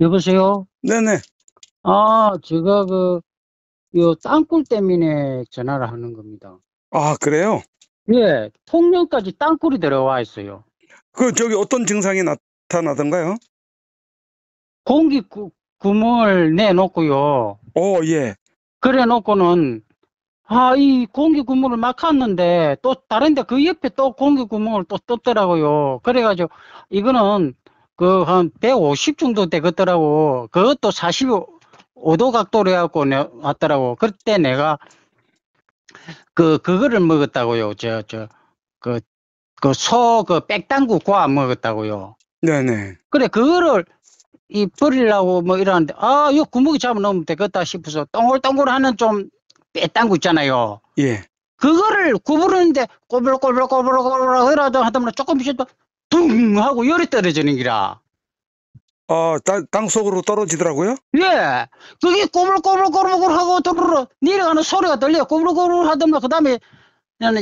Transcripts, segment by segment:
여보세요? 네네. 아, 제가 그, 요 땅굴 때문에 전화를 하는 겁니다. 아, 그래요? 예, 통영까지 땅굴이 들어와 있어요. 그, 저기 어떤 증상이 나타나던가요? 공기 구, 구멍을 내놓고요. 오, 어, 예. 그래 놓고는, 아, 이 공기 구멍을 막았는데, 또 다른데 그 옆에 또 공기 구멍을 또 떴더라고요. 그래가지고, 이거는 그한150 정도 되겠더라고. 그것도 45도 각도로 해갖고 왔더라고. 그때 내가 그, 그거를 먹었다고요. 저, 저, 그, 그 소, 그 백당구 고아 먹었다고요. 네네. 그래, 그거를 이 버리려고 뭐 이러는데, 아, 요 구멍이 잡아놓으면 되겠다 싶어서 동글동글 하는 좀 백당구 있잖아요. 예. 그거를 구부르는데 꼬불꼬불꼬불꼬불 하라도 하다 보면 조금씩 또뚱 하고 열이 떨어지는 기라. 어, 아, 땅, 땅 속으로 떨어지더라고요? 예. 그게 꼬물꼬물꼬물꼬물 하고 도르르 내려가는 소리가 들려 꼬물꼬물 하더만 그 다음에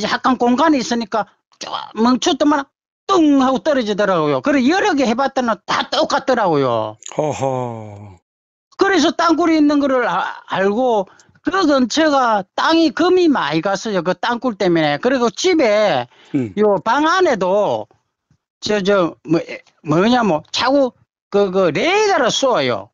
약간 공간이 있으니까 쫙 멈췄더만 뚱 하고 떨어지더라고요. 그래 여러 개 해봤더니 다 똑같더라고요. 허허. 그래서 땅굴이 있는 거를 아, 알고 그 근처가 땅이 금이 많이 갔어요. 그 땅굴 때문에. 그리고 집에 음. 요방 안에도 저, 저, 뭐, 뭐냐, 뭐, 차고, 그, 그, 레이더를 쏘요.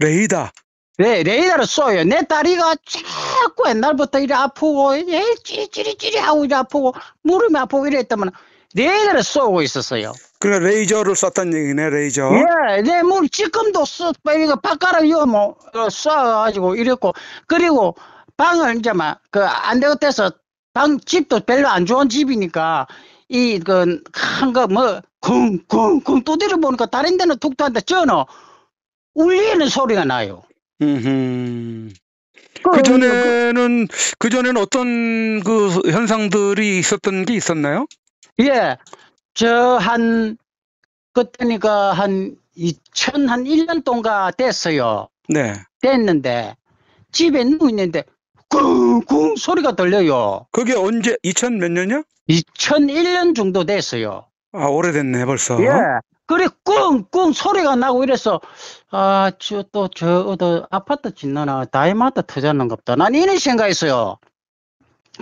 레이더? 레, 레이더를 쏘요. 내 다리가 자꾸 옛날부터 이래 아프고, 예, 찌릿찌릿찌릿 하고 이래 아프고, 무릎이 아프고 이랬다면, 레이더를 쏘고 있었어요. 그래, 그러니까 레이저를 쐈단 얘기네, 레이저. 예, 내몸 지금도 쏘, 이거 바깥을 이거 뭐, 어, 쏴가지고 이랬고, 그리고 방을 이제 막, 그, 안 되겠다 서 방, 집도 별로 안 좋은 집이니까, 이그한거뭐 쿵쿵쿵 두드려 보니까 다른 데는 툭툭 한데 저는 울리는 소리가 나요. 음그 그 그 전에는 그 전에는 어떤 그 현상들이 있었던 게 있었나요? 예, 저 한 그때니까 한2 0 0 1년 동안 됐어요. 네. 됐는데 집에 누워 있는데 쿵쿵 소리가 들려요. 그게 언제 2000 몇년이요 2001년 정도 됐어요. 아 오래됐네 벌써. 예. 그래 꿍꿍 소리가 나고 이래서 아 저 또저어 아파트 짓느나 다이마트 터졌는가보다난 이런 생각했어요.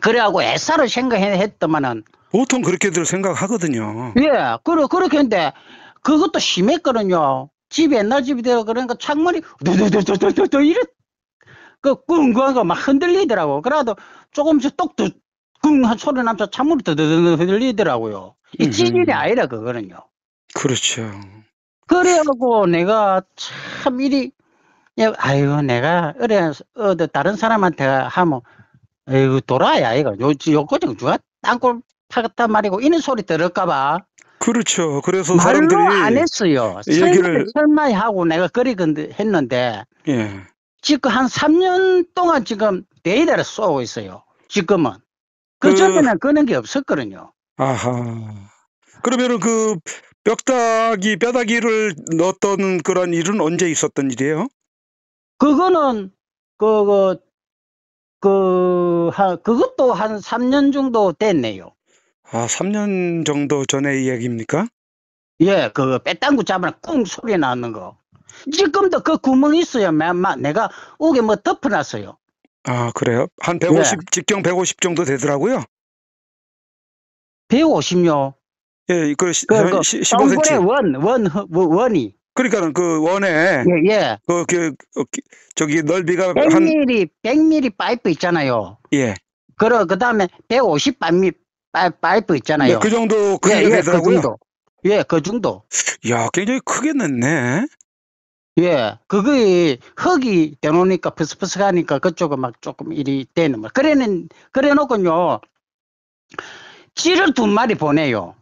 그래하고 애사를 생각했더만은 보통 그렇게들 생각하거든요. 예. 그러 그렇게 했는데 그것도 심했거든요. 집 옛날 집이 되어 그러니까 창문이 두두두두두두 이래 그 꿍꿍하고 막 흔들리더라고. 그래도 조금씩 똑뚝 꿍한 소리 나면서 찬물이 드드드 흔들리더라고요. 이 지질이 아니라 그거는요. 그렇죠. 그래갖고 내가 참 이리, 아유 내가 그래 어, 다른 사람한테 하면 아이고, 돌아야 이거 요 요거정 누가 땅굴 파겠단 말이고 이런 소리 들을까봐. 그렇죠. 그래서 말로 사람들이 안 했어요. 얘기를 설마 하고 내가 그리 했는데. 예. 지금 한 3년 동안 지금 데이터를 쏘고 있어요. 지금은. 그전에는 그... 그런 게 없었거든요. 아하. 그러면은 그 뼈다귀, 뼈다귀를 넣었던 그런 일은 언제 있었던 일이에요? 그거는, 그, 그, 그, 하, 그것도 한 3년 정도 됐네요. 아, 3년 정도 전에 이야기입니까? 예, 그, 뺏당구 잡으라 꿍 소리 나는 거. 지금도 그 구멍이 있어요. 맨마 내가 옥에 뭐 덮어놨어요. 아 그래요? 한 150, 네. 직경 150 정도 되더라고요. 150요. 예, 그, 시, 그, 그 15cm. 원, 원, 원이. 그러니까는 그 원에 예, 예. 그, 그, 어, 저기 넓이가 100mm, 한 100mm 파이프 있잖아요. 예. 그러 그다음에 150 파이프 파이프 있잖아요. 네, 그 정도 크기가 그 예, 예, 그 되더라고요. 그 정도. 예, 그 정도. 야, 굉장히 크게 냈네. 예, 그게 흙이 되놓으니까 퍼스퍼스가니까 그쪽은 막 조금 일이 되는 거. 그래는 그래놓고요, 쥐를 두 마리 보내요.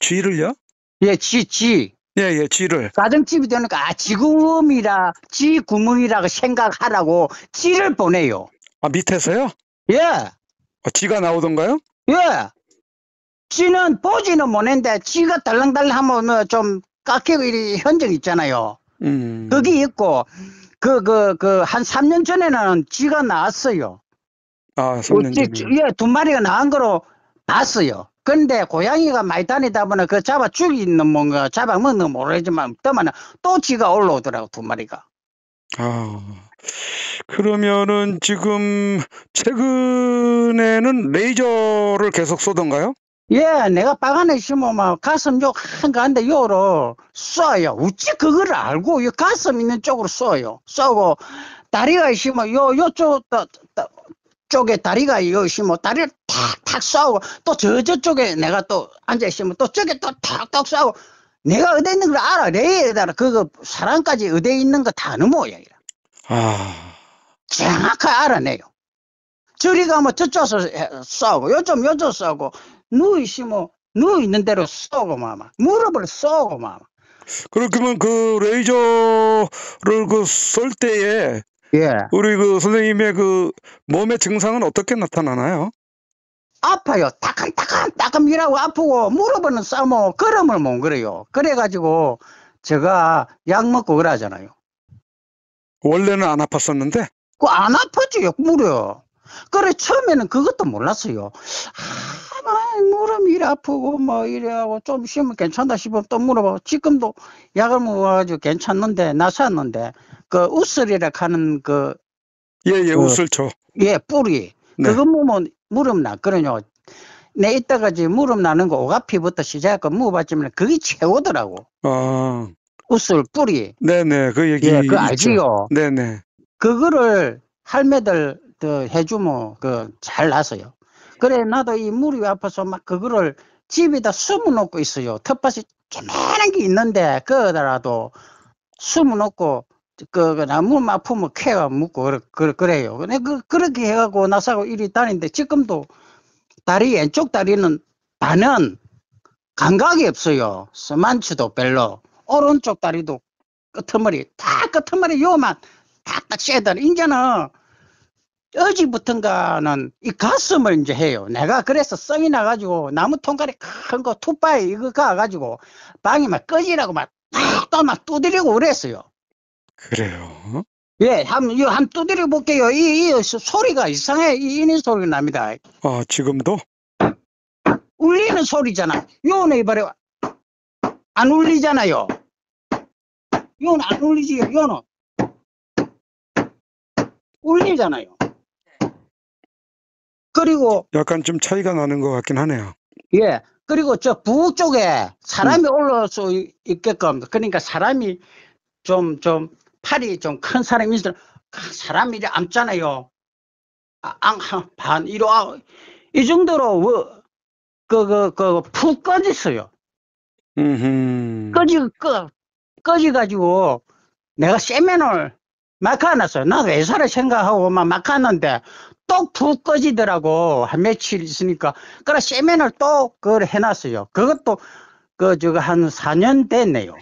쥐를요? 예, 쥐, 쥐. 예, 예, 쥐를. 가정집이 되니까 아, 지구이라쥐구멍이라고 생각하라고 쥐를 보내요. 아, 밑에서요? 예. 아, 쥐가 나오던가요? 예. 쥐는 보지는 못했는데 쥐가 달랑달랑하면 좀 깎이고 이리 현정 있잖아요. 음. 거기 있고 그 그 그 한 3년 전에는 쥐가 나왔어요. 아, 3년 전에. 예, 두 마리가 나온 거로 봤어요. 근데 고양이가 많이 다니다 보니 그 잡아 죽이는 뭔가 잡아 먹는 모르지만 떠면 또 쥐가 올라오더라고 두 마리가. 아 그러면은 지금 최근에는 레이저를 계속 쏘던가요? 예, 내가 방간에 심으면 가슴 요, 한가한데 요로 쏴요. 우찌 그걸 알고 요 가슴 있는 쪽으로 쏴요. 쏘고 다리가 있으면 요 요쪽 또, 또, 쪽에 다리가 요 있으면 다리를 탁탁 쏴고 또 저 저쪽에 내가 또 앉아 있으면 또 저게 또 탁탁 쏴고 내가 어디 있는 걸 알아. 레이에다가 그거 사람까지 어디 있는 거다 넘어야. 아. 정확하게 알아내요. 저리 가면 저쪽에서 싸우고 요쪽 요쪽 싸우고 누이 심면 누이 있는 대로 쏘고 마마 무릎을 쏘고 마마 그렇다면 그 레이저를 그 쏠 때에 예. 우리 그 선생님의 그 몸의 증상은 어떻게 나타나나요? 아파요. 따끔따끔따끔이라고 아프고 무릎은 싸면 걸음을 못 그래요. 그래가지고 제가 약 먹고 그러잖아요. 원래는 안 아팠었는데? 그 안 아팠지요 무릎. 그래 처음에는 그것도 몰랐어요. 아막 무릎 이래 아프고 뭐 이래 하고 좀 쉬면 괜찮다 싶으면 또 물어봐. 지금도 약을 먹어가지고 괜찮는데 나았는데 그 우슬이라 하는 그 예예 예, 그, 우슬초 예 뿌리 네. 그거 먹으면 무릎 났거든요. 내 이따가 지 무릎 나는 거 오가피부터 시작해서 먹어봤지만 그게 최고더라고. 아 웃을 뿌리. 네네 네, 그 얘기 예, 그 알지요. 네네 네. 그거를 할매들 더 그 해주면 뭐 그잘 나서요. 그래 나도 이 무릎이 아파서 막 그거를 집에다 숨어놓고 있어요. 텃밭이 개만한게 있는데 그거라도 숨어놓고 그, 그 나무 아프면 캐와 묻고 그래, 그래요. 근데 그 그렇게 해갖고 나사고 이리 다니는데 지금도 다리 왼쪽 다리는 반은 감각이 없어요. 스만치도 별로 오른쪽 다리도 끄트머리 다 끄트머리 요만 딱딱 쎄다. 이제는 어지부턴가는이 가슴을 이제 해요. 내가 그래서 썽이 나가지고 나무 통가이큰거투바이 이거 가가지고 방이 막 꺼지라고 막또막 두드리고 그랬어요. 그래요? 예, 한, 이, 한 두드려 볼게요. 이, 이 소리가 이상해. 이, 이 소리가 납니다. 아, 지금도? 울리는 소리잖아. 요는 이발에안 울리잖아요. 요는 안 울리지. 요는 울리잖아요. 그리고 약간 좀 차이가 나는 것 같긴 하네요. 예. 그리고 저북 쪽에 사람이 음. 올라올 수 있게끔 그러니까 사람이 좀좀 좀 팔이 좀 큰 사람이 있어 아, 사람이 이제 앉잖아요. 아, 앙, 반, 이로, 아, 이 정도로, 뭐, 그, 그, 그, 푹 꺼졌어요. 음흠. 꺼지, 꺼, 꺼지가지고, 내가 세면을 막 하놨어요. 나외사를 생각하고 막, 막 하는데, 또푹 꺼지더라고. 한 며칠 있으니까. 그래, 세면을 또 그걸 해놨어요. 그것도 그, 저거 한 4년 됐네요.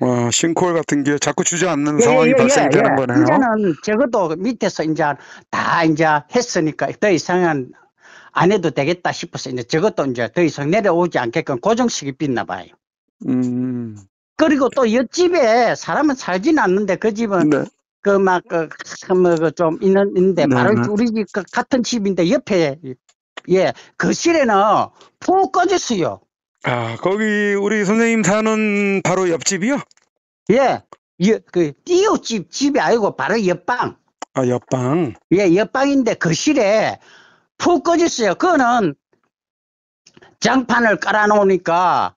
어, 싱크홀 같은 게 자꾸 주저앉는 예, 예 상황이 예, 발생되는 예, 거네요. 이제는 저것도 밑에서 이제 다 이제 했으니까 더 이상은 안 해도 되겠다 싶어서 이제 저것도 이제 더 이상 내려오지 않게끔 고정식이 빗나 봐요. 음. 그리고 또 옆집에 사람은 살진 않는데 그 집은 네. 그막그뭐좀 그 있는데 있는 네, 바로 네. 우리 집 그 같은 집인데 옆에 예 거실에는 그 푹 꺼졌어요. 아 거기 우리 선생님 사는 바로 옆집이요? 예, 예그 띠우집 집이 아니고 바로 옆방. 아 옆방. 예 옆방인데 거실에 푹 꺼졌어요. 그거는 장판을 깔아놓으니까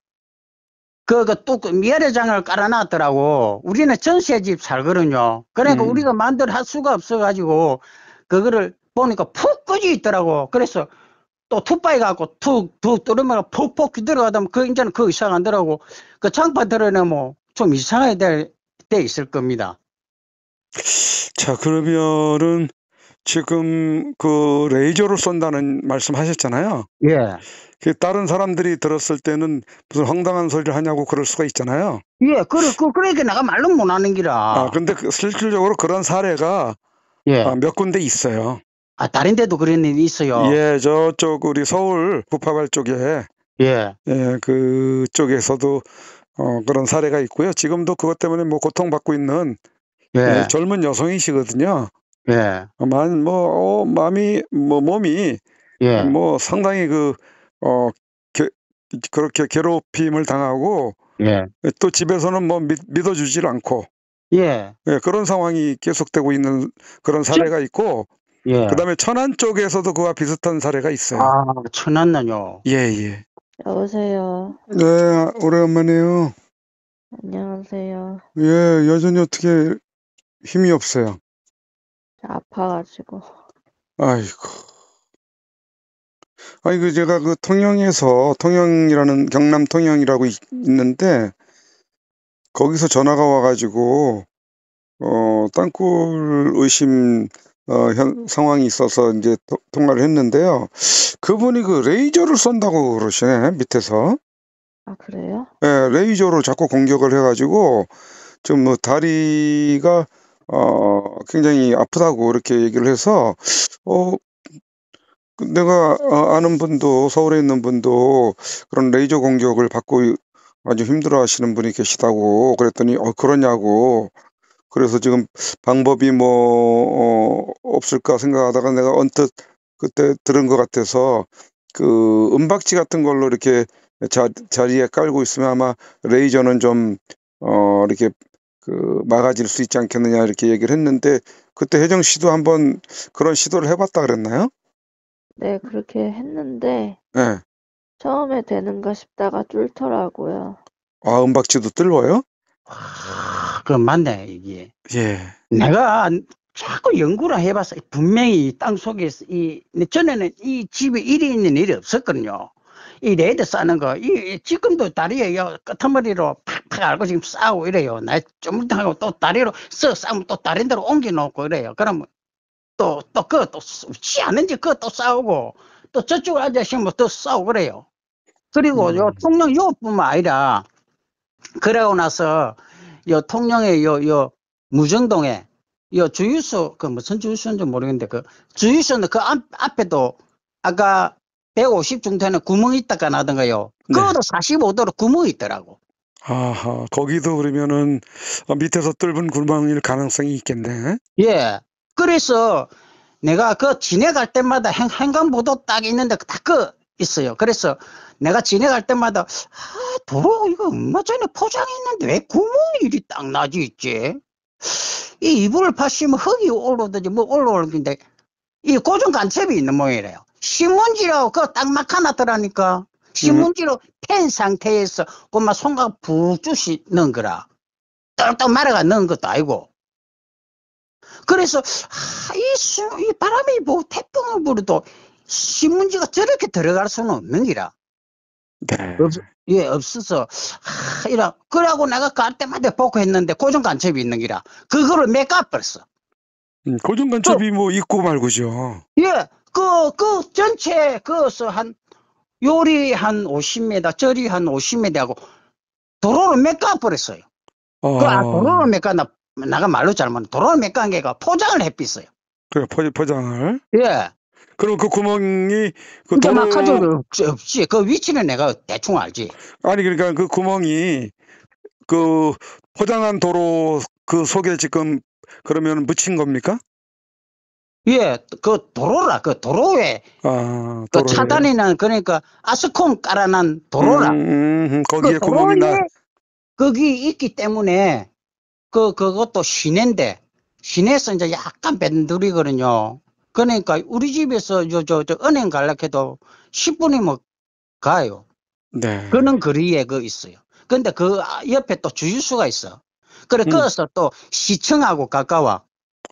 그, 그, 뚜껑, 미아래장을 깔아놨더라고. 우리는 전세집 살거든요. 그러니까 음. 우리가 만들 할 수가 없어가지고, 그거를 보니까 푹 꺼져 있더라고. 그래서 또투바이 갖고 툭, 툭 뚫으면 푹푹 들어가다면 그, 이제는 그 이상 안 들어가고, 그 장파 들어내면 뭐 좀 이상하게 될, 돼 있을 겁니다. 자, 그러면은 지금 그 레이저로 쏜다는 말씀 하셨잖아요. 예. 그 다른 사람들이 들었을 때는 무슨 황당한 소리를 하냐고 그럴 수가 있잖아요. 예, 그래, 그, 그러니까 내가 말로 못 하는 기라. 아, 근데 그, 실질적으로 그런 사례가 예. 아, 몇 군데 있어요. 아, 다른 데도 그런 일이 있어요. 예, 저쪽 우리 서울 부파발 쪽에 예. 예, 그쪽에서도 어, 그런 사례가 있고요. 지금도 그것 때문에 뭐 고통받고 있는 예. 예, 젊은 여성이시거든요. 예. 어, 만, 뭐, 어, 마음이, 뭐, 몸이, 예. 뭐, 상당히 그, 어 게, 그렇게 괴롭힘을 당하고 예. 또 집에서는 뭐 믿, 믿어주질 않고 예. 예. 그런 상황이 계속되고 있는 그런 사례가 있고 예. 그다음에 천안 쪽에서도 그와 비슷한 사례가 있어요. 아 천안은요. 예예. 예. 여보세요. 네오래만이에요 안녕하세요. 예 여전히 어떻게 힘이 없어요. 아파가지고. 아이고. 아니 그 제가 그 통영에서 통영이라는 경남 통영이라고 있는데 거기서 전화가 와가지고 어 땅굴 의심 어, 현, 상황이 있어서 이제 도, 통화를 했는데요. 그분이 그 레이저를 쏜다고 그러시네, 밑에서. 아, 그래요? 예, 네, 레이저로 자꾸 공격을 해가지고, 좀 뭐 다리가, 어, 굉장히 아프다고 이렇게 얘기를 해서, 어, 그 내가 어, 아는 분도 서울에 있는 분도 그런 레이저 공격을 받고 아주 힘들어 하시는 분이 계시다고 그랬더니 어 그러냐고 그래서 지금 방법이 뭐 어, 없을까 생각하다가 내가 언뜻 그때 들은 것 같아서 그 은박지 같은 걸로 이렇게 자, 자리에 깔고 있으면 아마 레이저는 좀 어, 이렇게 그 막아질 수 있지 않겠느냐 이렇게 얘기를 했는데 그때 혜정 씨도 한번 그런 시도를 해봤다 그랬나요? 네, 그렇게 했는데 예. 처음에 되는가 싶다가 뚫더라고요. 아, 은박지도 뜰러요? 아, 그건 맞네, 이게. 예. 내가 자꾸 연구를 해봐서 분명히 땅속에서 이, 전에는 이 집에 일이 있는 일이 없었거든요. 이 레드 싸는 거, 이, 지금도 다리에 요머리로 팍팍 알고 지금 싸고 이래요. 나조물하고또 다리로 써 싸면 또 다른 데로 옮겨놓고 이래요. 그러면 또, 또, 그 또, 도시하지그것 싸우고, 또 저쪽 아저씨 뭐 또 싸우고 그래요. 그리고 음. 요 통영 요뿐만 아니라, 그러고 나서 요통영에 요, 요 무정동에 요 주유소, 그 무슨 주유소인지 모르겠는데, 그 주유소는 그 앞, 앞에도 아까 150중도는 구멍이 있다가 나던가요. 네. 그것도 네. 45도로 구멍이 있더라고. 아하, 거기도 그러면은 밑에서 뚫은 구멍일 가능성이 있겠네. 예. 그래서 내가 그 지내갈 때마다 행, 행간보도 딱 있는데 딱 그 있어요. 그래서 내가 지내갈 때마다 아 도로 이거 얼마 전에 포장했는데 왜 구멍일이 딱 나지 있지? 이 이불을 파시면 흙이 올라오든지 뭐 올라오는데 이 고정 간첩이 있는 모양이래요. 신문지로 그거 딱 막아놨더라니까. 신문지로 음. 팬 상태에서 그만 손가락 부 주시 넣은 거라. 똘똘 말아가 넣은 것도 아니고. 그래서 아, 이, 수, 이 바람이 뭐 태풍을 불어도 신문지가 저렇게 들어갈 수는 없는 기라. 네. 없, 예, 없어서, 아, 이라. 그러고 내가 갈 때마다 보고 했는데 고정간첩이 있는 기라. 그거를 메꿔버렸어. 음, 고정간첩이 그, 뭐 있고 말고죠. 예, 그, 그 전체, 그, 한, 요리 한 50m, 저리 한 50m하고 도로를 메꿔버렸어요. 어. 그 아, 도로를 메꿔나 나가 말로 잘못 도로 몇간개가 포장을 해pis어요. 그 포, 포장을. 예. 그럼 그 구멍이 그 그러니까 도로 마카조를 없지. 그 위치는 내가 대충 알지. 아니 그러니까 그 구멍이 그 포장한 도로 그 속에 지금 그러면 묻힌 겁니까? 예, 그 도로라, 그 도로에 아, 그 차단이는 그러니까 아스콘 깔아난 도로라. 음, 음, 음, 거기에 그 구멍이 나. 거기 있기 때문에 그, 그것도 시내인데, 시내에서 이제 약간 밴들이거든요. 그러니까 우리 집에서 저, 저, 저 은행 갈락 해도 10분이면 뭐 가요. 네. 그런 거리에 그 있어요. 근데 그 옆에 또 주유소가 있어. 그래, 음. 그래서 또 시청하고 가까워.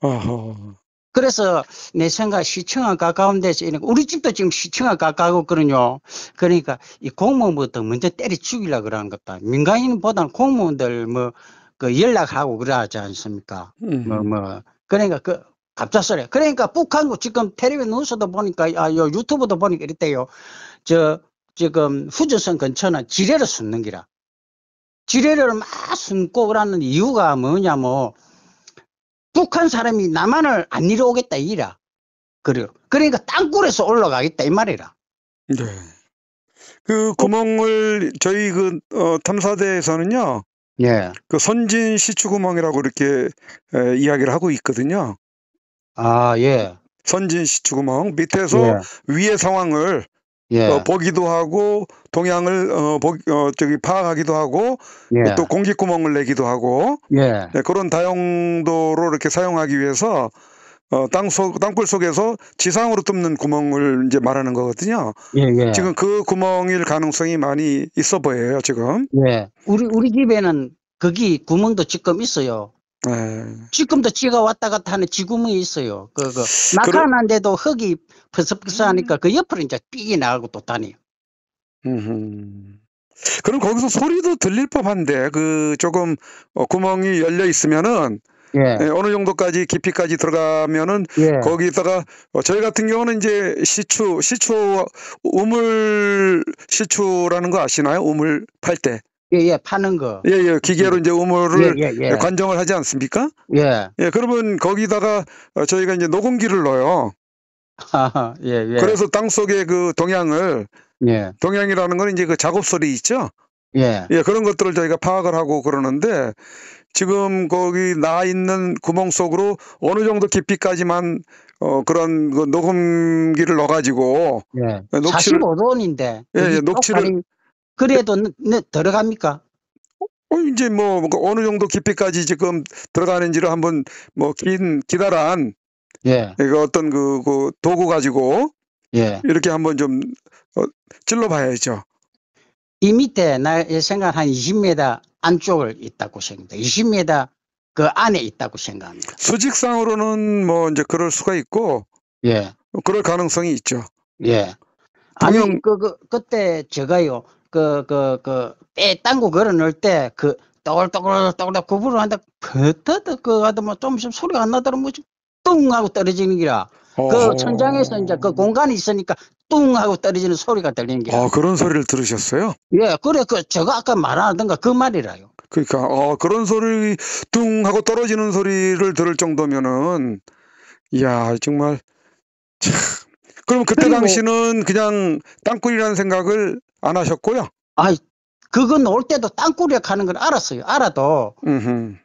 어허. 그래서 내 생각 시청하고 가까운 데서 우리 집도 지금 시청하고 가까웠거든요. 그러니까 이 공무원부터 먼저 때려 죽이려 그러는 것다. 민간인보다는 공무원들 뭐그 연락하고 그러지 않습니까? 음. 뭐, 뭐. 그러니까 그, 갑작스레. 그러니까 북한도 지금 테레비 뉴스도 보니까, 아, 요 유튜브도 보니까 이랬대요. 저, 지금 후주선 근처는 지뢰를 숨는 기라. 지뢰를 막 숨고 그러는 이유가 뭐냐, 면 뭐. 북한 사람이 남한을 안내려오겠다 이라. 그래요. 그러니까 땅굴에서 올라가겠다, 이 말이라. 네. 그 구멍을 저희 그 어, 탐사대에서는요 예. 그 선진 시추구멍이라고 이렇게 에, 이야기를 하고 있거든요. 아, 예. 선진 시추구멍 밑에서 예. 위의 상황을 예. 어, 보기도 하고 동향을 어, 보, 어, 저기 파악하기도 하고 예. 또 공기구멍을 내기도 하고 예. 네, 그런 다용도로 이렇게 사용하기 위해서 어, 땅 속, 땅굴 속에서 지상으로 뚫는 구멍을 이제 말하는 거거든요. 예, 예. 지금 그 구멍일 가능성이 많이 있어 보여요, 지금. 예. 우리, 우리 집에는 거기 구멍도 지금 있어요. 예. 지금도 지가 왔다 갔다 하는 지구멍이 있어요. 그, 그, 낙하난데도 그러... 흙이 퍼석퍼석 하니까 그 옆으로 이제 삐이 나가고 또 다녀요. 음 그럼 거기서 소리도 들릴 법한데, 그, 조금, 어, 구멍이 열려 있으면은, 예. 예, 어느 정도까지 깊이까지 들어가면은 예. 거기다가 어, 저희 같은 경우는 이제 시추 시추 우물 시추라는 거 아시나요? 우물 팔 때. 예, 예, 파는 거. 예, 예, 기계로 음. 이제 우물을 예, 예, 예. 관정을 하지 않습니까? 예. 예, 그러면 거기다가 어, 저희가 이제 녹음기를 넣어요. 하 예, 예. 그래서 땅 속에 그동향을 예. 동향이라는건 이제 그 작업 소리 있죠? 예. 예, 그런 것들을 저희가 파악을 하고 그러는데 지금 거기 나 있는 구멍 속으로 어느 정도 깊이까지만 어 그런 그 녹음기를 넣어가지고 예. 녹취를 45도인데 예, 예, 녹취를 그래도 네, 들어갑니까? 어, 어, 이제 뭐, 뭐 그 어느 정도 깊이까지 지금 들어가는지를 한번 뭐 긴 기다란 예. 그 어떤 그, 그 도구 가지고 예. 이렇게 한번 좀 어, 찔러봐야죠. 이 밑에 나의 생각 한 20m 안쪽을 있다고 생각합니다. 20m 그 안에 있다고 생각합니다. 수직상으로는 뭐 이제 그럴 수가 있고, 예, 그럴 가능성이 있죠. 예. 아니 그, 그 그때 제가요 그 그 그빼 그, 땅고 걸어 넣을 때그 떠글떠글 떠글 구부러 한다 그때도그 하다 뭐좀금씩 소리가 안 나더라 뭐좀 뚱 하고 떨어지는 기라. 그 천장에서 이제 그 공간이 있으니까 뚱 하고 떨어지는 소리가 들리는 게. 아, 그런 소리를 들으셨어요? 예, 그래, 그, 제가 아까 말하던가 그 말이라요. 그러니까, 어, 그런 소리, 뚱 하고 떨어지는 소리를 들을 정도면은, 이야, 정말, 참. 그럼 그때 당시는 그냥 땅굴이라는 생각을 안 하셨고요? 아 그건 올 때도 땅굴에 가는 걸 알았어요. 알아도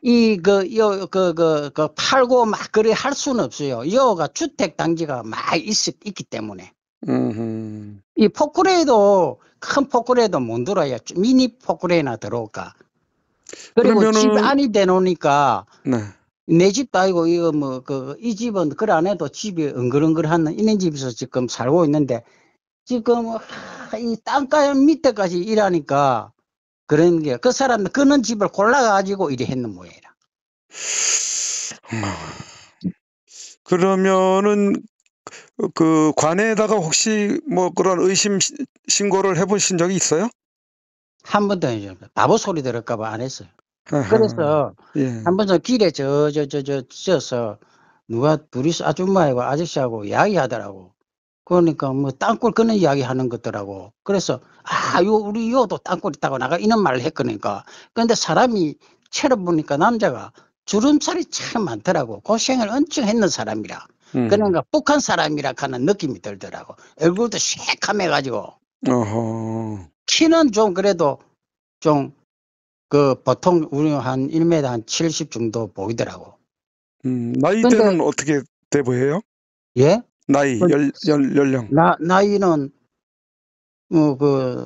이그요그그 그, 그, 그, 팔고 막 그래 할 수는 없어요. 여가 주택 단지가 막 있, 있기 때문에. 음흠. 이포크레도큰포크레도못 들어야 미니 포크레나 들어올까. 그리고 그러면은... 집 안이 돼놓으니까 네. 내 집도 아니고 이거 뭐 그 이 집은 그 안에도 집이 엉글엉글한 있는 집에서 지금 살고 있는데 지금 이 땅가 밑에까지 일하니까 그런 게 그 사람 그는 집을 골라가지고 이래 했는 모양이라. 그러면은 그 관에다가 혹시 뭐 그런 의심 신고를 해보신 적이 있어요? 한 번도 안 해요. 바보 소리 들을까봐 안 했어요. 그래서 예. 한 번은 길에 저 저 저저 쪄서 누가 둘이서 아줌마하고 아저씨하고 이야기하더라고. 그러니까 뭐 땅굴 그는 이야기 하는 것더라고. 그래서 아, 요 우리 요도 땅굴 있다고 나가 이런 말을 했거니까. 그런데 사람이 채로 보니까 남자가 주름살이 참 많더라고. 고생을 그 엄청 했는 사람이라. 음. 그러니까 북한 사람이라 하는 느낌이 들더라고. 얼굴도 쉐캄해가지고. 어허. 키는 좀 그래도 좀 그 보통 우리 한 1m 한70 정도 보이더라고. 음, 나이대는 근데, 어떻게 돼 보여요? 예? 나이, 어, 열, 열, 연령. 나, 나이는, 뭐, 그,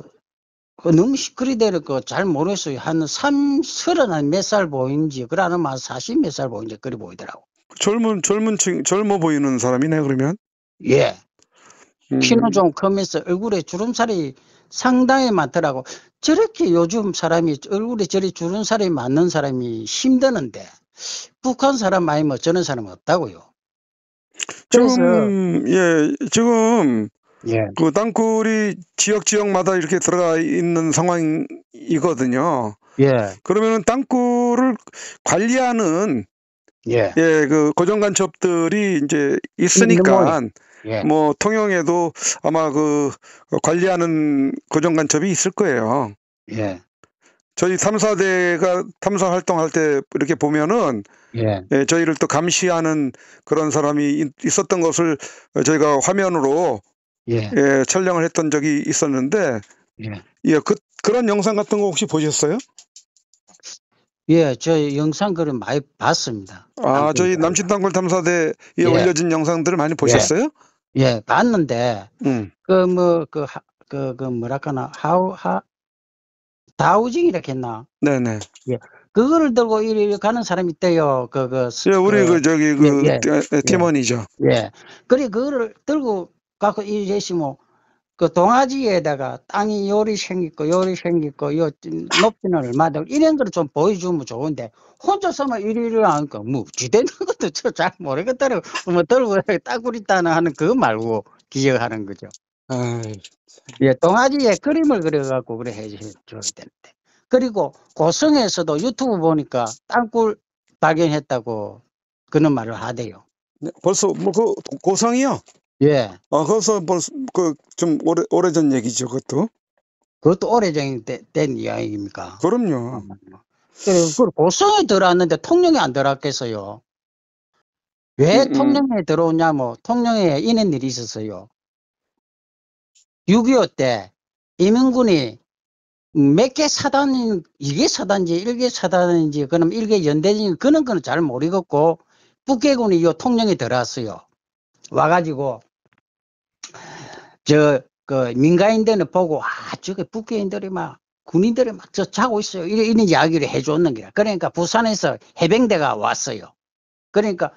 그 너무 시크리 되는 거잘 모르겠어요. 한 삼, 서른 한 몇 살 보이는지, 그러면 한 사십 몇살 보이는지 그리 보이더라고. 젊은, 젊은 층, 젊어 보이는 사람이네, 그러면? 예. 음. 키는 좀 크면서 얼굴에 주름살이 상당히 많더라고. 저렇게 요즘 사람이 얼굴에 저리 주름살이 많는 사람이 힘드는데 북한 사람 많이 뭐 저런 사람 없다고요. 지금 예 지금 예. 그 땅굴이 지역 지역마다 이렇게 들어가 있는 상황이거든요. 예. 그러면은 땅굴을 관리하는 예. 예, 그 고정 간첩들이 이제 있으니까 예. 뭐 통영에도 아마 그 관리하는 고정 간첩이 있을 거예요. 예. 저희 탐사대가 탐사 활동할 때 이렇게 보면은 예. 예, 저희를 또 감시하는 그런 사람이 있었던 것을 저희가 화면으로 예. 예 촬영을 했던 적이 있었는데 예, 예 그, 그런 영상 같은 거 혹시 보셨어요? 예, 저 영상 그을 많이 봤습니다. 아, 저희 남친단골 탐사대에 예. 올려진 영상들을 많이 보셨어요? 예. 예, 봤는데, 음. 그, 뭐, 그, 그, 그 뭐랄까나, 하우, 하, 다우징 이렇게 했나? 네네. 예. 그거를 들고 이리 가는 사람이 있대요. 그, 그. 예, 우리 예. 그, 저기, 그, 예 예. 예, 예, 팀원이죠. 예. 그래, 그거를 들고 갖고 이리 시뭐 그 동아지에다가 땅이 요리 생기고 요리 생기고 요 높이는 얼마든 이런 걸 좀 보여주면 좋은데 혼자서만 이리를 하니까 뭐 지대는 것도 저 잘모르겠다뭐 들고 따구리 따나 하는 그거 말고 기억하는 거죠. 예, 동아리에 그림을 그려갖고 그래 해줘야 되는데. 그리고 고성에서도 유튜브 보니까 땅굴 발견했다고 그런 말을 하대요. 네, 벌써 뭐 그 고성이요? 예. 아, 거기서 벌써 그좀 오래 오래전 얘기죠, 그것도. 그것도 오래전 된, 된 이야기입니까? 그럼요. 음, 뭐. 그 고성에 들어왔는데 통영에 안 들어왔겠어요. 왜 음, 음. 통영에 들어오냐, 뭐 통영에 이런 일이 있었어요. 6.25때 이민군이 몇 개 사단인, 이게 사단지 일개 사단인지, 그럼 일개 연대인지, 그런 거는 잘 모르겠고, 북계군이요 통영에 들어왔어요. 와가지고, 저, 그, 민간인들을 보고, 아, 저게 북계인들이 막, 군인들이 막저 자고 있어요. 이런, 이런 이야기를 해줬는 거야. 그러니까 부산에서 해병대가 왔어요. 그러니까,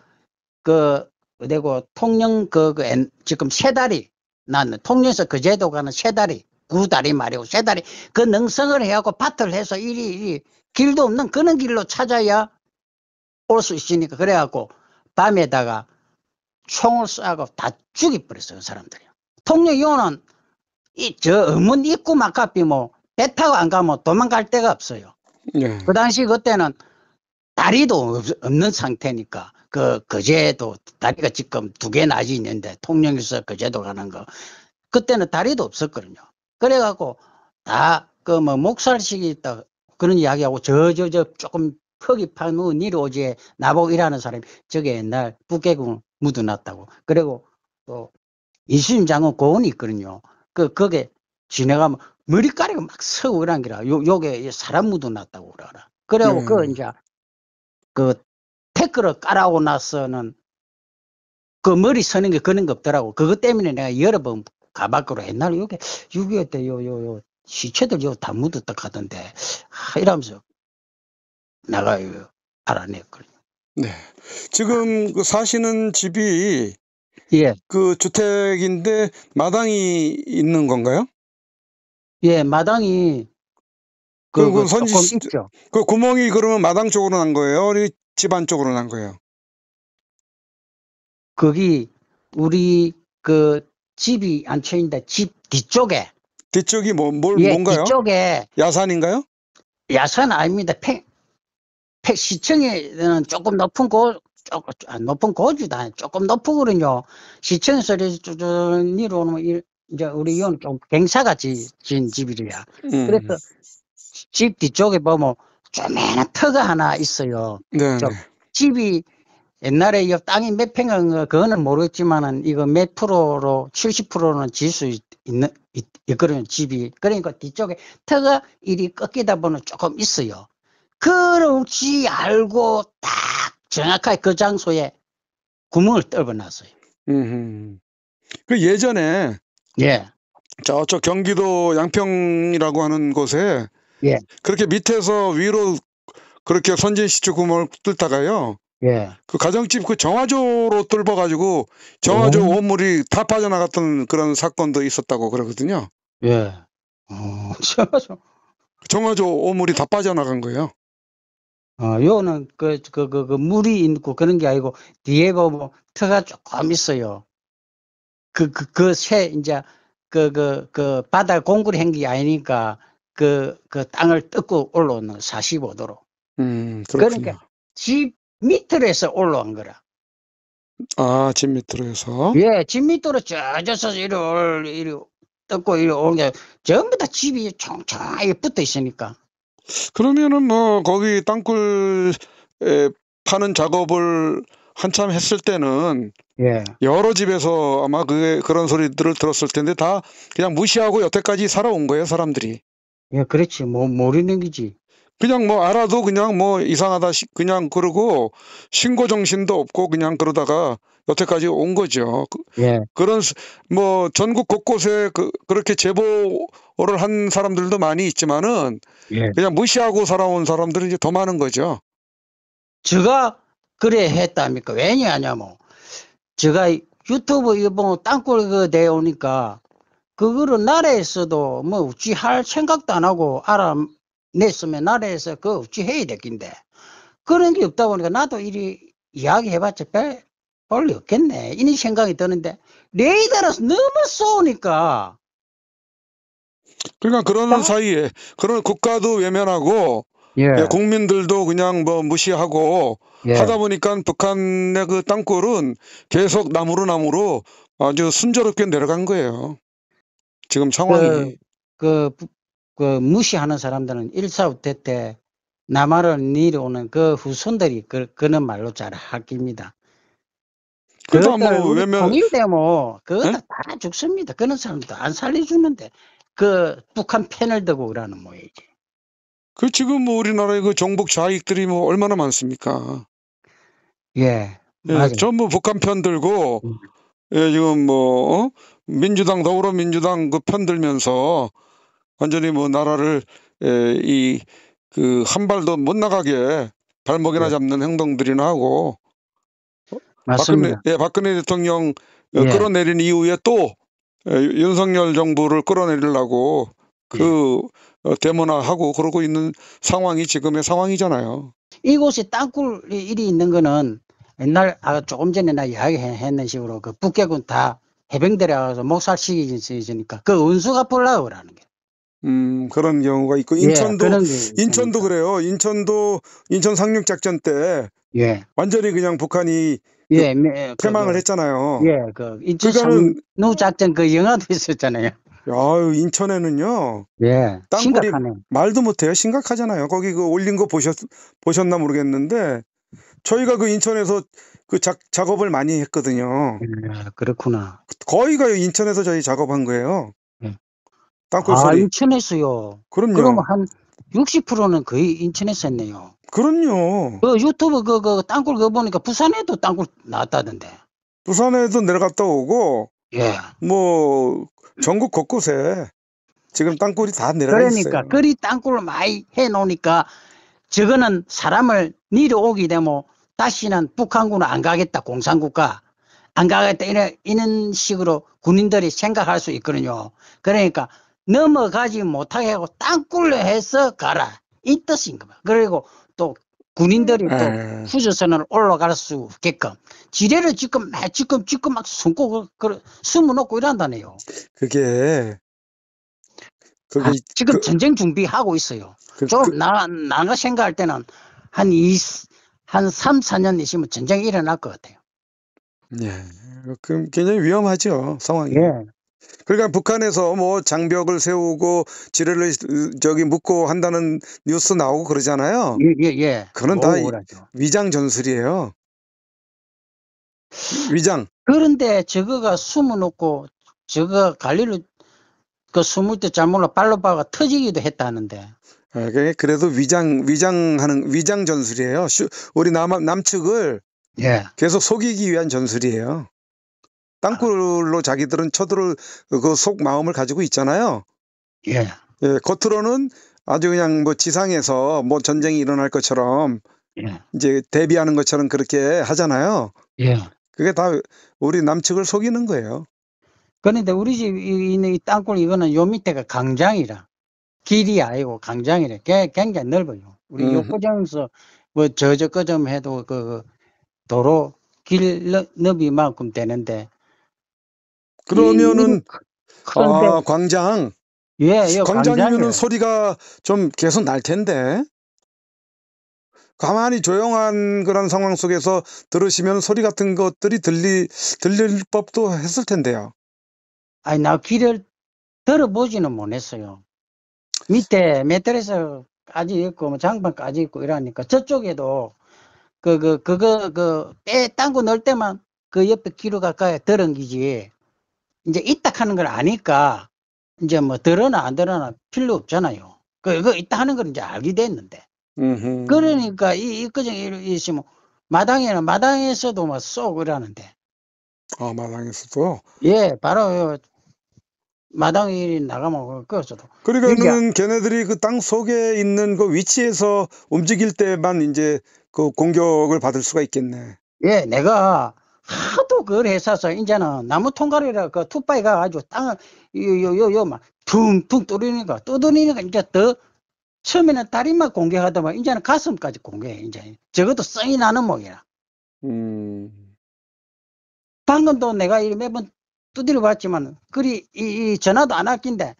그, 그리고 통영 그, 그 지금 세다리 나는 통영에서 그 제도가는 세 달이 구 달이 말이고 세 달이 그 능성을 해갖고 밭을 해서 이리이 길도 없는 그런 길로 찾아야 올 수 있으니까 그래갖고 밤에다가 총을 쏴고 다 죽이버렸어요 그 사람들이 통영 요은 이저 음문 입구 막가비 뭐배 타고 안 가면 도망갈 데가 없어요 네. 그 당시 그때는 다리도 없, 는 상태니까 그그제도 다리가 지금 두개 낮이 있는데 통영에서 그제도 가는 거 그때는 다리도 없었거든요. 그래갖고 다 그 뭐 목살식이 있다 그런 이야기하고 저저저 조금 퍽이 파후 니로지에 나복이라는 사람이 저게 옛날 북해군 묻어놨다고 그리고 또 이수임 장은 고원이 있거든요. 그 거기에 지나가면 머리카락이 막 서고 이런 게라 요 요게 사람 묻어놨다고 그러라. 그래고 음. 그 이제 그 태클을 깔아오고 나서는 그 머리 서는 게 그런 거 없더라고. 그것 때문에 내가 여러 번 가봤거로 옛날에 요게 6.25때 요, 요, 요, 시체들 요 다 묻었다 하던데, 하, 이러면서 내가 요알아냈거든 네. 지금 그 사시는 집이 예. 그 주택인데 마당이 있는 건가요? 예, 마당이 그, 그 선지 그 구멍이 그러면 마당 쪽으로 난 거예요? 집안 쪽으로 난 거예요. 거기 우리 그 집이 안 쳐있는데 집 뒤쪽에 뒤쪽이 뭐, 뭘, 예, 뭔가요? 뒤쪽에 야산인가요? 야산 아닙니다. 폐, 폐 시청에는 조금 높은 곳, 조금, 아, 높은 곳이다 조금 높으거든요. 시청에서 쭉니로오면 뭐 이제 우리 이건 좀경사가지진 집이래요. 음. 그래서 집 뒤쪽에 보면 조그만 터가 하나 있어요. 네. 집이 옛날에 옆 땅이 몇 평인가 그거는 모르겠지만은 이거 몇 프로로 70%는 질 수 있는 있거든 집이 그러니까 뒤쪽에 터가 이리 꺾이다 보면 조금 있어요. 그렇지 알고 딱 정확하게 그 장소에 구멍을 떨어놨어요그 예전에 예. 저쪽 경기도 양평이라고 하는 곳에 예. 그렇게 밑에서 위로 그렇게 선진시초 구멍을 뚫다가요. 예. 그 가정집 그 정화조로 뚫어가지고 정화조 오. 원물이 다 빠져나갔던 그런 사건도 있었다고 그러거든요. 예. 어, 정화조. 정화조 오물이 다 빠져나간 거예요. 어, 아, 요는 그, 그, 그, 그, 물이 있고 그런 게 아니고 뒤에 보면 뭐, 뭐 터가 조금 있어요. 그, 그, 그 새, 이제, 그, 그, 그, 바다 공구를 한게 아니니까 그, 그 땅을 뜯고 올라오는 45도로. 음, 그러니까집 밑으로 해서 올라온 거라. 아, 집 밑으로 해서? 예, 집 밑으로 쪄어서 이리 올, 리 뜯고 이리 오게 전부 다 집이 총총하게 붙어 있으니까. 그러면은 뭐, 거기 땅굴, 파는 작업을 한참 했을 때는 예. 여러 집에서 아마 그 그런 소리들을 들었을 텐데 다 그냥 무시하고 여태까지 살아온 거예요 사람들이. 예, 그렇지. 뭐, 모르는 거지. 그냥 뭐 알아도 그냥 뭐 이상하다 시, 그냥 그러고 신고 정신도 없고 그냥 그러다가 여태까지 온 거죠. 그, 예. 그런 뭐 전국 곳곳에 그, 그렇게 제보를 한 사람들도 많이 있지만은 예. 그냥 무시하고 살아온 사람들이 이제 더 많은 거죠. 제가 그래 했답니까? 왜냐하냐면 제가 유튜브 이거 보면 땅굴 그 내오니까 그거를 나라에서도 뭐 우찌할 생각도 안 하고 알아냈으면 나라에서 그 우찌해야 될긴데 그런 게 없다 보니까 나도 이리 이야기해봤자 별 볼리 없겠네 이런 생각이 드는데 레이더라서 너무 쏘니까 그러니까 그러는 사이에 그런 국가도 외면하고 예. 예. 국민들도 그냥 뭐 무시하고 예. 하다 보니까 북한의 그 땅굴은 계속 나무로 나무로 아주 순조롭게 내려간 거예요. 지금 그 상황이 그, 그, 그 무시하는 사람들은 일사후퇴 때 남한을 내려오는 그 후손들이 그, 그는 말로 잘하낍니다그러니뭐 왜냐면 공일대모 그거 다, 다 죽습니다. 그런 사람도 안 살려주는데 그 북한 펜을 들고 그러는 모양이지. 그 지금 뭐 우리나라의 그 정복 좌익들이 뭐 얼마나 많습니까? 예. 예, 전부 북한 편 들고 음. 예, 지금 뭐 어? 민주당 더불어민주당 그 편들면서 완전히 뭐 나라를 예, 이그 한 발도 못 나가게 발목이나 네. 잡는 행동들이나 하고 맞습니다. 박근혜, 예, 박근혜 대통령 어, 예. 끌어내린 이후에 또 예, 윤석열 정부를 끌어내리려고 그 예. 데모나 하고 그러고 있는 상황이 지금의 상황이잖아요. 이곳에 땅굴 일이 있는 거는 옛날 아 조금 전에 나 이야기했는 식으로 그 북계군 다 해병대에 와서 목살 시기니까 그 은수가 불라오라는 게. 음 그런 경우가 있고 예, 인천도 예, 인천도 그래요. 인천도 인천 상륙 작전 때 예. 완전히 그냥 북한이 예, 그 예, 그 망을 그, 했잖아요. 예, 그 인천 그거는, 상륙 작전 그 영화도 있었잖아요. 아유 인천에는요. 예. 땅굴이 심각하네. 말도 못해요. 심각하잖아요. 거기 그 올린 거 보셨 보셨나 모르겠는데. 저희가 그 인천에서 그 작, 작업을 많이 했거든요. 음, 아, 그렇구나. 거의가 인천에서 저희 작업한 거예요. 네. 땅굴 아, 소리. 인천에서요. 그럼요. 그럼 한 60%는 거의 인천에서 했네요. 그럼요. 그 유튜브 그, 그 땅굴 그거 보니까 부산에도 땅굴 나왔다던데. 부산에도 내려갔다 오고. 예. 뭐 전국 곳곳에 지금 땅굴이 다 내려가 있어요. 그러니까 그리 땅굴을 많이 해 놓으니까 저거는 사람을 내려오게 되면 다시는 북한군은 안 가겠다 공산국가 안 가겠다 이런, 이런 식으로 군인들이 생각할 수 있거든요 그러니까 넘어가지 못하게 하고 땅굴로 해서 가라 이 뜻인 겁니다 그리고 또 군인들이 또 네. 후조선을 올라갈 수 있게끔 지뢰를 지금 아, 지금 지금 막 숨고 그, 그 숨어놓고 이런다네요 그게 그게 아, 지금 그... 전쟁 준비하고 있어요 좀 그, 그 나, 나가 생각할 때는 한이한 3, 4년 있으면 전쟁이 일어날 것 같아요. 네. 그럼 굉장히 위험하죠, 상황이. 예. 그러니까 북한에서 뭐 장벽을 세우고 지뢰를 저기 묻고 한다는 뉴스 나오고 그러잖아요. 예, 예. 예. 그건 다 오라죠. 위장 전술이에요. 위장. 그런데 저거가 숨어놓고 저거 관리를 그 숨을 때 잘못로 발로 박아 터지기도 했다는데. 아, 그러니까 그래도 위장 위장하는 위장 전술이에요. 우리 남 남측을 예. 계속 속이기 위한 전술이에요. 땅굴로 아. 자기들은 쳐들을 그속 마음을 가지고 있잖아요. 예. 예. 겉으로는 아주 그냥 뭐 지상에서 뭐 전쟁이 일어날 것처럼 예. 이제 대비하는 것처럼 그렇게 하잖아요. 예. 그게 다 우리 남측을 속이는 거예요. 그런데 우리 집이 땅굴 이거는 요 밑에가 강장이라. 길이 아니고 강장이래. 꽤, 굉장히 넓어요. 우리 음. 욕구장에서 뭐 저저 거좀 해도 그 도로 길 너비만큼 되는데. 그러면은 아, 광장. 예, 예 광장이면은 소리가 좀 계속 날 텐데. 가만히 조용한 그런 상황 속에서 들으시면 소리 같은 것들이 들리 들릴 법도 했을 텐데요. 아니 나 길을 들어보지는 못했어요. 밑에 메텔에서 까지 있고 뭐 장판까지 있고 이러니까 저쪽에도 그 그 그, 그거 그빼 땅고 넣을 때만 그 옆에 키로 가까이 들은기지 이제 있다 하는 걸 아니까 이제 뭐 들어나 안 들어나 필요 없잖아요. 그, 그거 있다 하는 걸 이제 알게 됐는데. 음흠. 그러니까 이 이거정 있으면 뭐 마당에는 마당에서도 막 뭐 쏘고 그러는데. 아 마당에서도? 예, 바로 마당이 나가면 끄어져도. 그러니까는 걔네들이 그 땅 속에 있는 그 위치에서 움직일 때만 이제 그 공격을 받을 수가 있겠네. 예, 내가 하도 그걸 했어서 이제는 나무 통가리라 그투바이가 아주 땅을 요 요요 막 퉁퉁 뚫리니까 뚫으니까 이제 더 처음에는 다리만 공격하다만 이제는 가슴까지 공격해 이제 적어도 썽이 나는 모이라. 음. 방금도 내가 몇번 두드려 봤지만 그리 이, 이 전화도 안왔긴데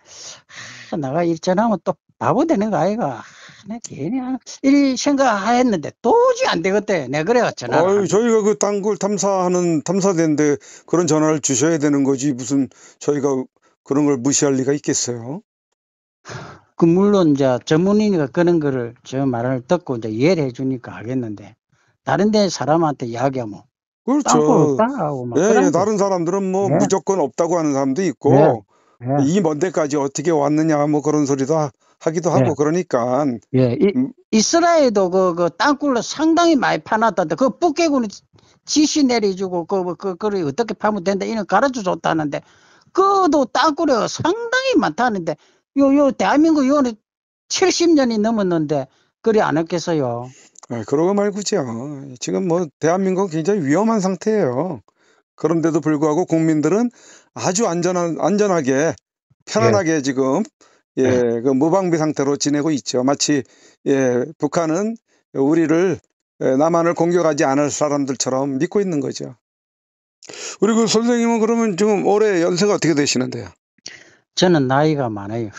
아, 내가 이 전화하면 또 바보 되는 거 아이가 내 괜히 이 생각했는데 도저히 안 되겠대 내 그래요 전화 아 저희가 그 땅굴 탐사하는 탐사대인데 그런 전화를 주셔야 되는 거지 무슨 저희가 그런 걸 무시할 리가 있겠어요 그 물론 이제 전문인이가 그런 거를 저 말을 듣고 이제 이해를 해주니까 하겠는데 다른 데 사람한테 이야기하면 그렇죠. 예, 예, 다른 사람들은 뭐 예. 무조건 없다고 하는 사람도 있고 예. 이 먼데까지 어떻게 왔느냐 뭐 그런 소리도 하, 기도 하고 그러니까 예, 이, 음. 이스라엘도 그, 그 땅굴로 상당히 많이 파놨다는데 그 북개군이 지시 내려주고 그, 그, 그걸 어떻게 파면 된다 이런 가르쳐 줬다는데 그도 땅굴이 상당히 많다는데 요, 요 대한민국 요는 70년이 넘었는데 그리 안 했겠어요. 예, 그러고 말고요. 지금 뭐 대한민국 굉장히 위험한 상태예요. 그런데도 불구하고 국민들은 아주 안전한 안전하게 편안하게 네. 지금 예, 네. 그 무방비 상태로 지내고 있죠. 마치 예, 북한은 우리를 예, 남한을 공격하지 않을 사람들처럼 믿고 있는 거죠. 우리그 선생님은 그러면 지금 올해 연세가 어떻게 되시는데요? 저는 나이가 많아요.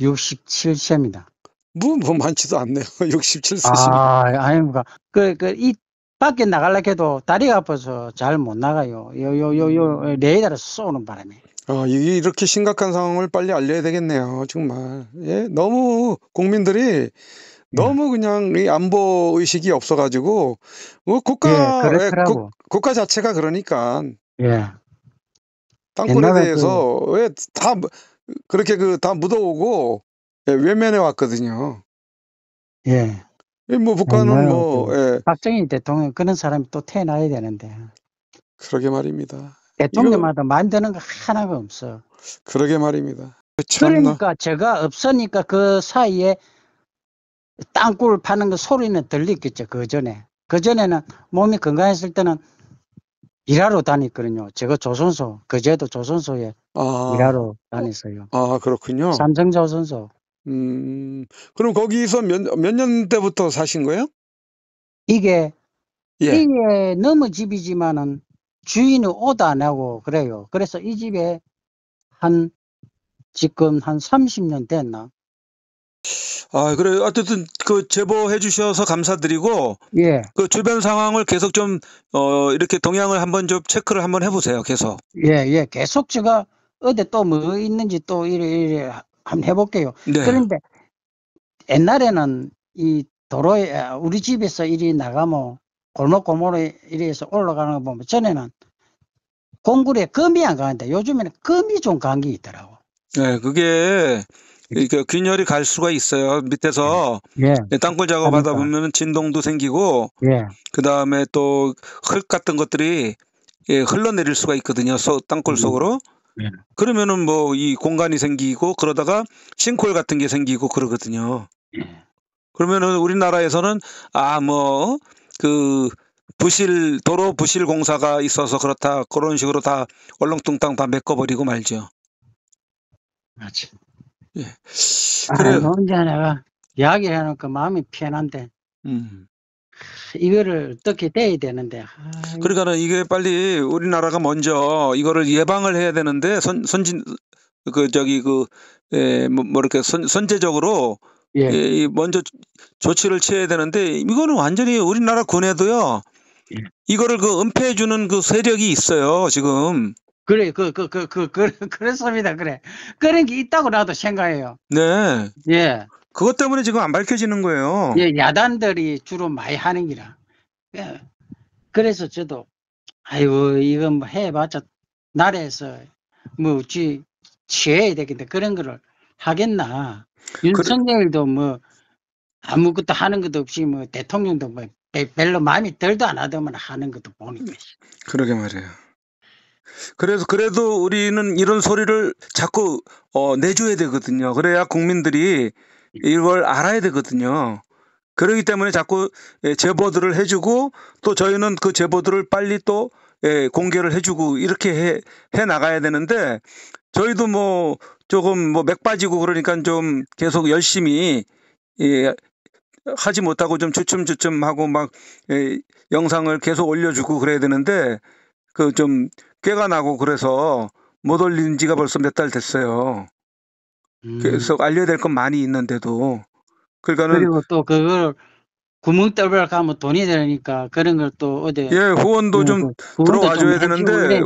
67세입니다. 뭐, 뭐 많지도 않네요. 67세. 아, 아닙니까. 그, 그, 이, 밖에 나갈라 해도 다리가 아파서 잘 못 나가요. 요, 요, 요, 요, 음. 레이더를 쏘는 바람에. 어, 이렇게 심각한 상황을 빨리 알려야 되겠네요. 정말. 예, 너무 국민들이 너무 음. 그냥 이 안보 의식이 없어가지고 뭐 국가 예, 국, 국가 자체가 그러니까 예. 땅굴에 그 대해서 그... 왜다 그렇게 그 다 묻어오고 예, 외면해 왔거든요. 예. 예 뭐 북한은 뭐 그 예. 박정희 대통령 그런 사람이 또 태어나야 되는데. 그러게 말입니다. 대통령마다 이거... 만드는 거 하나가 없어. 그러게 말입니다. 그 그러니까 제가 없으니까 그 사이에 땅굴 파는 거 소리는 들리겠죠 그 전에. 그 전에는 몸이 건강했을 때는 일하러 다녔거든요. 제가 조선소 그제도 조선소에 아, 일하러 다녔어요. 아 그렇군요. 삼성조선소. 음, 그럼 거기서 몇, 몇년 때부터 사신 거예요? 이게 예. 이게 너무 집이지만은 주인은 오다안 하고 그래요. 그래서 이 집에 한 지금 한 30년 됐나? 아, 그래. 요 어쨌든, 그, 제보해 주셔서 감사드리고. 예. 그 주변 상황을 계속 좀, 어, 이렇게 동향을 한번 좀 체크를 한번 해보세요. 계속. 예, 예. 계속 제가 어디 또 뭐 있는지 또 이래, 이래 한번 해볼게요. 네. 그런데 옛날에는 이 도로에 아, 우리 집에서 이리 나가면 골목골목에 이리 해서 올라가는 거 보면 전에는 공굴에 금이 안 가는데 요즘에는 금이 좀 간 게 있더라고. 네, 그게 그 균열이 갈 수가 있어요. 밑에서 예. 예. 땅굴 작업하다 그러니까. 보면 진동도 생기고, 예. 그 다음에 또 흙 같은 것들이 예, 흘러내릴 수가 있거든요. 소, 땅굴 속으로. 예. 그러면은 뭐 이 공간이 생기고 그러다가 싱크홀 같은 게 생기고 그러거든요. 예. 그러면은 우리나라에서는 아 뭐 그 부실 도로 부실 공사가 있어서 그렇다 그런 식으로 다 얼렁뚱땅 다 메꿔버리고 말죠. 맞아. 예. 그래. 아, 혼자 내가 이야기를 해놓고 마음이 편한데. 음. 이거를 어떻게 돼야 되는데. 아, 그러니까는 이게 빨리 우리나라가 먼저 이거를 예방을 해야 되는데 선, 선진 그 저기 그뭐뭐 예, 뭐 이렇게 선, 선제적으로 예. 예. 먼저 조치를 취해야 되는데 이거는 완전히 우리나라 군에도요. 예. 이거를 그 은폐해 주는 그 세력이 있어요 지금. 그래, 그, 그, 그, 그, 그, 그렇습니다. 그래. 그런 게 있다고 나도 생각해요. 네. 예. 그것 때문에 지금 안 밝혀지는 거예요. 예, 야단들이 주로 많이 하는 기라. 예. 그래서 저도 아이고 이건 뭐 해봤자 나라에서 뭐 어찌 취해야 되겠는데 그런 거를 하겠나. 윤석열도 그래. 뭐 아무것도 하는 것도 없이 뭐 대통령도 뭐 별로 마음이 덜도 안 하더만 하는 것도 보니까. 그러게 말이에요. 그래서 그래도 우리는 이런 소리를 자꾸 어, 내줘야 되거든요. 그래야 국민들이 이걸 알아야 되거든요. 그러기 때문에 자꾸 예, 제보들을 해주고 또 저희는 그 제보들을 빨리 또 예, 공개를 해주고 이렇게 해, 해 나가야 되는데 저희도 뭐 조금 뭐 맥 빠지고 그러니까 좀 계속 열심히 예, 하지 못하고 좀 주춤주춤하고 막 예, 영상을 계속 올려주고 그래야 되는데 그좀 깨가 나고 그래서 못 올린 지가 벌써 몇 달 됐어요. 음. 계속 알려야 될 건 많이 있는데도 그러니까는 그리고 또 그걸 구멍 떨으 가면 돈이 되니까 그런 걸 또 어디 예 후원도 뭐 좀 후원도 그 들어와 줘야 되는데, 되는데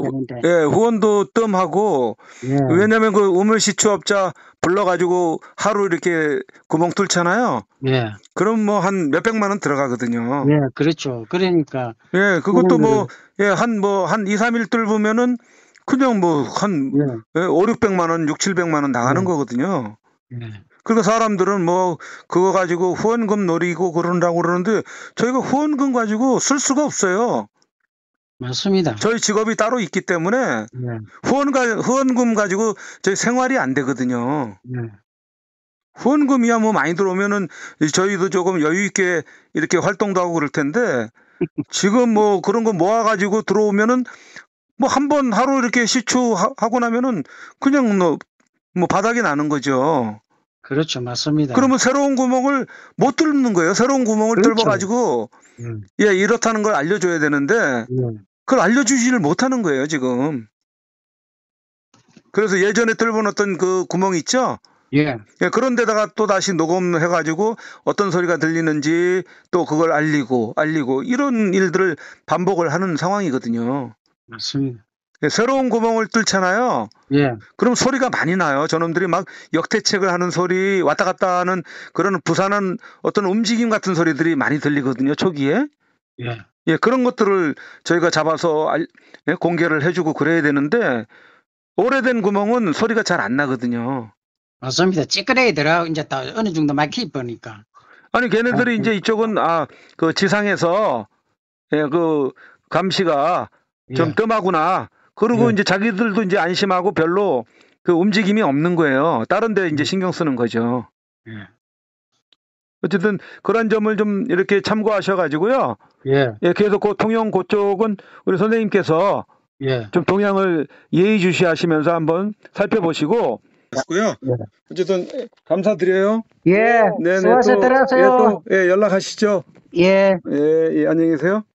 예 후원도 뜸하고 예. 왜냐면 그 우물시추업자 불러가지고 하루 이렇게 구멍 뚫잖아요 예 그럼 뭐 한 몇백만 원 들어가거든요 예 그렇죠 그러니까 예 그것도 뭐 예 한 뭐 한 2 3일 뚫으면은 그냥 뭐한 예. 5, 예, 600만 원, 6, 700만 원 나가는 예. 거거든요. 예. 그러니까 사람들은 뭐 그거 가지고 후원금 노리고 그런다고 그러는데 저희가 후원금 가지고 쓸 수가 없어요. 맞습니다. 저희 직업이 따로 있기 때문에 예. 후원 가, 후원금 가지고 저희 생활이 안 되거든요. 예. 후원금이야 뭐 많이 들어오면은 저희도 조금 여유 있게 이렇게 활동도 하고 그럴 텐데 지금 뭐 그런 거 모아가지고 들어오면은 뭐한번 하루 이렇게 시추하고 나면은 그냥 뭐, 뭐 바닥이 나는 거죠. 그렇죠, 맞습니다. 그러면 새로운 구멍을 못 뚫는 거예요. 새로운 구멍을 그렇죠. 뚫어가지고 음. 예 이렇다는 걸 알려줘야 되는데 음. 그걸 알려주지를 못하는 거예요 지금. 그래서 예전에 뚫어놨던 그 구멍 있죠. 예. 예 그런 데다가 또 다시 녹음해가지고 어떤 소리가 들리는지 또 그걸 알리고 알리고 이런 일들을 반복을 하는 상황이거든요. 맞습니다. 예, 새로운 구멍을 뚫잖아요. 예. 그럼 소리가 많이 나요. 저놈들이 막 역대책을 하는 소리, 왔다 갔다 하는 그런 부산은 어떤 움직임 같은 소리들이 많이 들리거든요. 초기에. 예. 예, 그런 것들을 저희가 잡아서 알, 예, 공개를 해주고 그래야 되는데 오래된 구멍은 소리가 잘 안 나거든요. 맞습니다. 찌끄레이더라 이제 다 어느 정도 막히 보니까. 아니 걔네들이 아, 이제 이쪽은 아 그 지상에서 예, 그 감시가 점검하구나. 예. 그리고 예. 이제 자기들도 이제 안심하고 별로 그 움직임이 없는 거예요. 다른데 이제 음. 신경 쓰는 거죠. 예. 어쨌든 그런 점을 좀 이렇게 참고하셔가지고요. 예. 예그래그 통영 고쪽은 우리 선생님께서 예. 좀 동향을 예의주시하시면서 한번 살펴보시고. 고요 예. 어쨌든 감사드려요. 예. 네네. 네, 수고하셨더라고요. 예, 예, 연락하시죠. 예. 예, 예 안녕히 계세요.